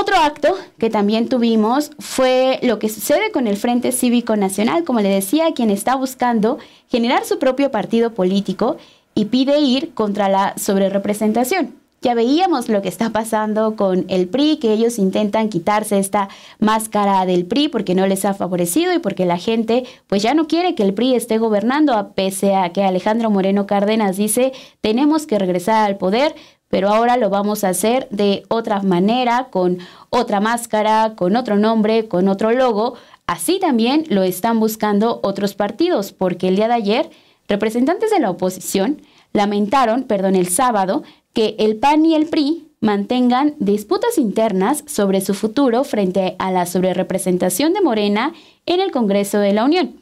Otro acto que también tuvimos fue lo que sucede con el Frente Cívico Nacional, como le decía, quien está buscando generar su propio partido político y pide ir contra la sobrerepresentación. Ya veíamos lo que está pasando con el PRI, que ellos intentan quitarse esta máscara del PRI porque no les ha favorecido y porque la gente pues ya no quiere que el PRI esté gobernando, a pese a que Alejandro Moreno Cárdenas dice, tenemos que regresar al poder, pero ahora lo vamos a hacer de otra manera, con otra máscara, con otro nombre, con otro logo. Así también lo están buscando otros partidos, porque el día de ayer representantes de la oposición lamentaron, perdón, el sábado, que el PAN y el PRI mantengan disputas internas sobre su futuro frente a la sobrerepresentación de Morena en el Congreso de la Unión.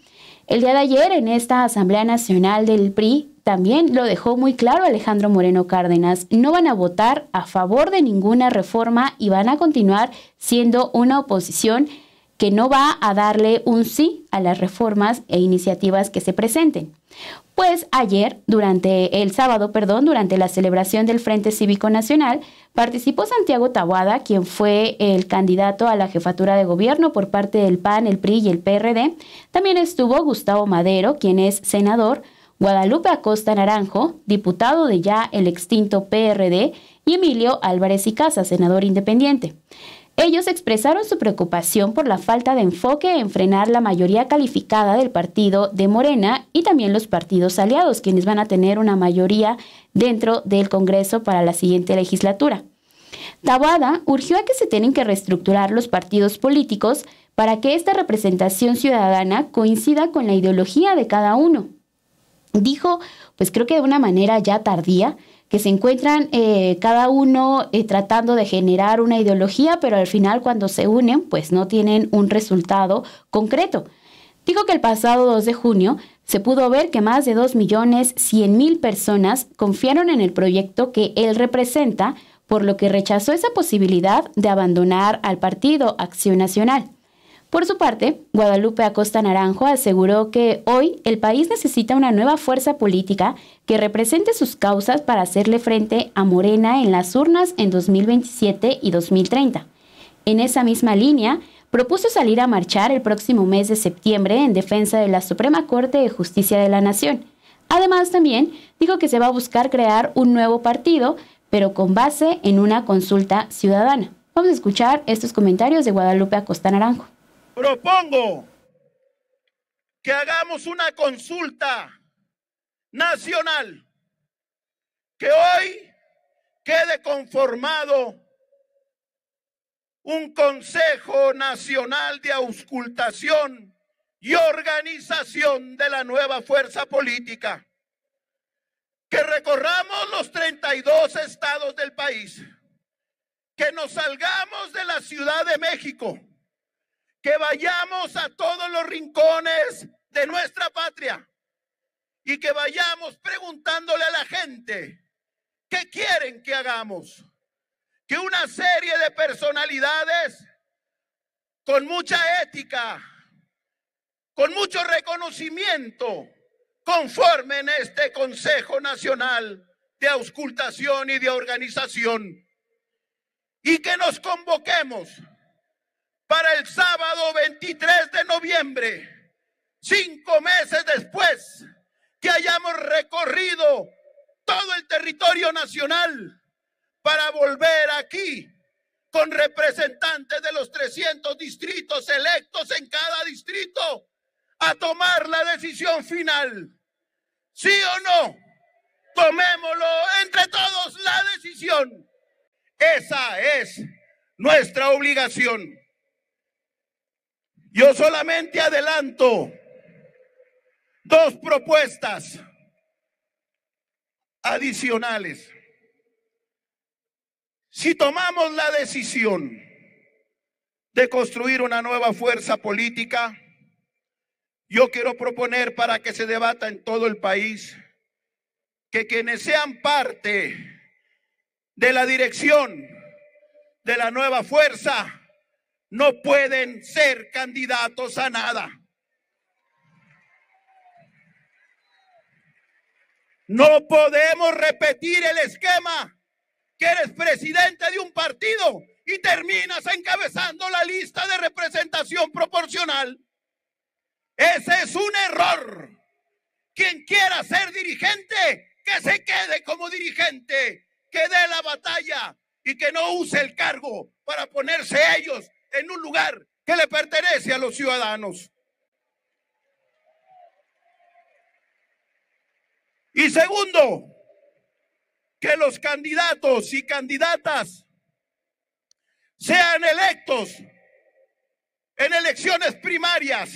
El día de ayer, en esta Asamblea Nacional del PRI, también lo dejó muy claro Alejandro Moreno Cárdenas, no van a votar a favor de ninguna reforma y van a continuar siendo una oposición que no va a darle un sí a las reformas e iniciativas que se presenten. Pues ayer, durante el sábado, perdón, durante la celebración del Frente Cívico Nacional, participó Santiago Tabuada, quien fue el candidato a la jefatura de gobierno por parte del PAN, el PRI y el PRD. También estuvo Gustavo Madero, quien es senador, Guadalupe Acosta Naranjo, diputado de ya el extinto PRD, y Emilio Álvarez y Casa, senador independiente. Ellos expresaron su preocupación por la falta de enfoque en frenar la mayoría calificada del partido de Morena y también los partidos aliados, quienes van a tener una mayoría dentro del Congreso para la siguiente legislatura. Tabada urgió a que se tienen que reestructurar los partidos políticos para que esta representación ciudadana coincida con la ideología de cada uno dijo, pues creo que de una manera ya tardía, que se encuentran eh, cada uno eh, tratando de generar una ideología, pero al final cuando se unen, pues no tienen un resultado concreto. Dijo que el pasado 2 de junio se pudo ver que más de 2.100.000 personas confiaron en el proyecto que él representa, por lo que rechazó esa posibilidad de abandonar al partido Acción Nacional. Por su parte, Guadalupe Acosta Naranjo aseguró que hoy el país necesita una nueva fuerza política que represente sus causas para hacerle frente a Morena en las urnas en 2027 y 2030. En esa misma línea, propuso salir a marchar el próximo mes de septiembre en defensa de la Suprema Corte de Justicia de la Nación. Además, también dijo que se va a buscar crear un nuevo partido, pero con base en una consulta ciudadana. Vamos a escuchar estos comentarios de Guadalupe Acosta Naranjo propongo que hagamos una consulta nacional que hoy quede conformado un Consejo Nacional de Auscultación y Organización de la Nueva Fuerza Política. Que recorramos los 32 estados del país. Que nos salgamos de la Ciudad de México que vayamos a todos los rincones de nuestra patria y que vayamos preguntándole a la gente qué quieren que hagamos. Que una serie de personalidades con mucha ética, con mucho reconocimiento, conformen este Consejo Nacional de Auscultación y de Organización y que nos convoquemos para el sábado 23 de noviembre, cinco meses después que hayamos recorrido todo el territorio nacional para volver aquí con representantes de los 300 distritos electos en cada distrito a tomar la decisión final. ¿Sí o no? Tomémoslo entre todos la decisión. Esa es nuestra obligación. Yo solamente adelanto dos propuestas adicionales. Si tomamos la decisión de construir una nueva fuerza política, yo quiero proponer para que se debata en todo el país que quienes sean parte de la dirección de la nueva fuerza no pueden ser candidatos a nada. No podemos repetir el esquema que eres presidente de un partido y terminas encabezando la lista de representación proporcional. Ese es un error. Quien quiera ser dirigente, que se quede como dirigente, que dé la batalla y que no use el cargo para ponerse ellos en un lugar que le pertenece a los ciudadanos. Y segundo, que los candidatos y candidatas sean electos en elecciones primarias,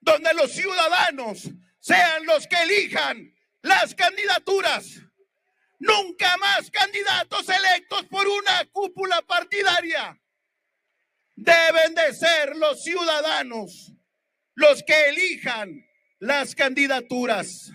donde los ciudadanos sean los que elijan las candidaturas. Nunca más candidatos electos por una cúpula partidaria deben de ser los ciudadanos los que elijan las candidaturas.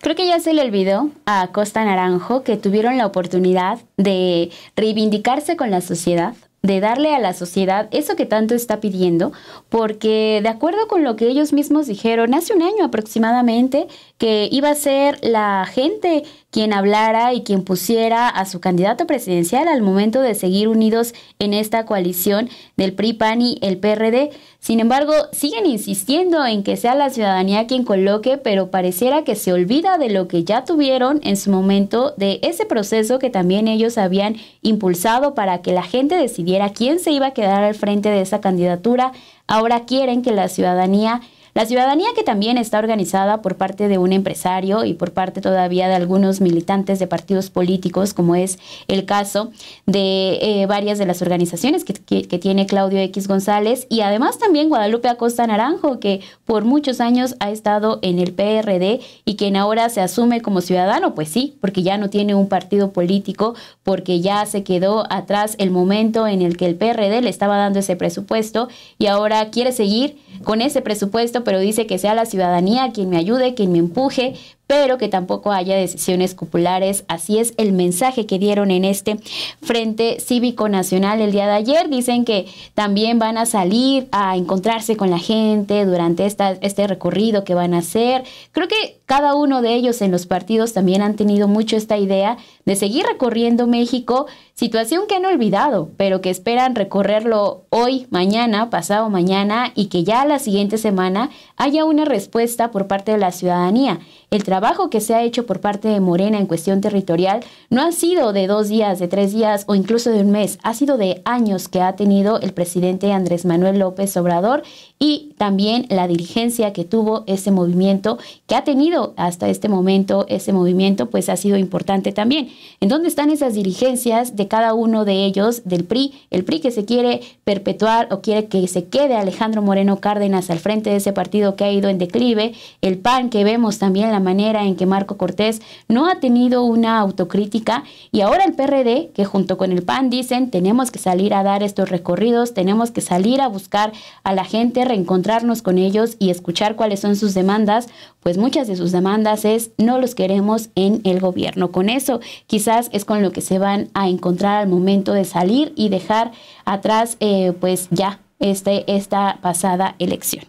Creo que ya se le olvidó a Costa Naranjo que tuvieron la oportunidad de reivindicarse con la sociedad de darle a la sociedad eso que tanto está pidiendo, porque de acuerdo con lo que ellos mismos dijeron hace un año aproximadamente, que iba a ser la gente quien hablara y quien pusiera a su candidato presidencial al momento de seguir unidos en esta coalición del PRI, PAN y el PRD. Sin embargo, siguen insistiendo en que sea la ciudadanía quien coloque, pero pareciera que se olvida de lo que ya tuvieron en su momento, de ese proceso que también ellos habían impulsado para que la gente decidiera era quién se iba a quedar al frente de esa candidatura, ahora quieren que la ciudadanía la ciudadanía que también está organizada por parte de un empresario y por parte todavía de algunos militantes de partidos políticos, como es el caso de eh, varias de las organizaciones que, que, tiene Claudio X González y además también Guadalupe Acosta Naranjo, que por muchos años ha estado en el PRD y quien ahora se asume como ciudadano, pues sí, porque ya no tiene un partido político, porque ya se quedó atrás el momento en el que el PRD le estaba dando ese presupuesto y ahora quiere seguir con ese presupuesto pero dice que sea la ciudadanía quien me ayude, quien me empuje, pero que tampoco haya decisiones populares. Así es el mensaje que dieron en este Frente Cívico Nacional el día de ayer. Dicen que también van a salir a encontrarse con la gente durante esta, este recorrido que van a hacer. Creo que cada uno de ellos en los partidos también han tenido mucho esta idea de seguir recorriendo México, situación que han olvidado, pero que esperan recorrerlo hoy, mañana, pasado mañana y que ya la siguiente semana haya una respuesta por parte de la ciudadanía. El trabajo que se ha hecho por parte de Morena en cuestión territorial no ha sido de dos días, de tres días o incluso de un mes, ha sido de años que ha tenido el presidente Andrés Manuel López Obrador y también la dirigencia que tuvo ese movimiento, que ha tenido hasta este momento ese movimiento, pues ha sido importante también. ¿En dónde están esas dirigencias de cada uno de ellos, del PRI? El PRI que se quiere perpetuar o quiere que se quede Alejandro Moreno Cárdenas al frente de ese partido que ha ido en declive, el PAN que vemos también la manera en que Marco Cortés no ha tenido una autocrítica y ahora el PRD, que junto con el PAN dicen, tenemos que salir a dar estos recorridos, tenemos que salir a buscar a la gente, reencontrarnos con ellos y escuchar cuáles son sus demandas, pues muchas de sus demandas es no los queremos en el gobierno. Con eso quizás es con lo que se van a encontrar al momento de salir y dejar atrás eh, pues ya este, esta pasada elección.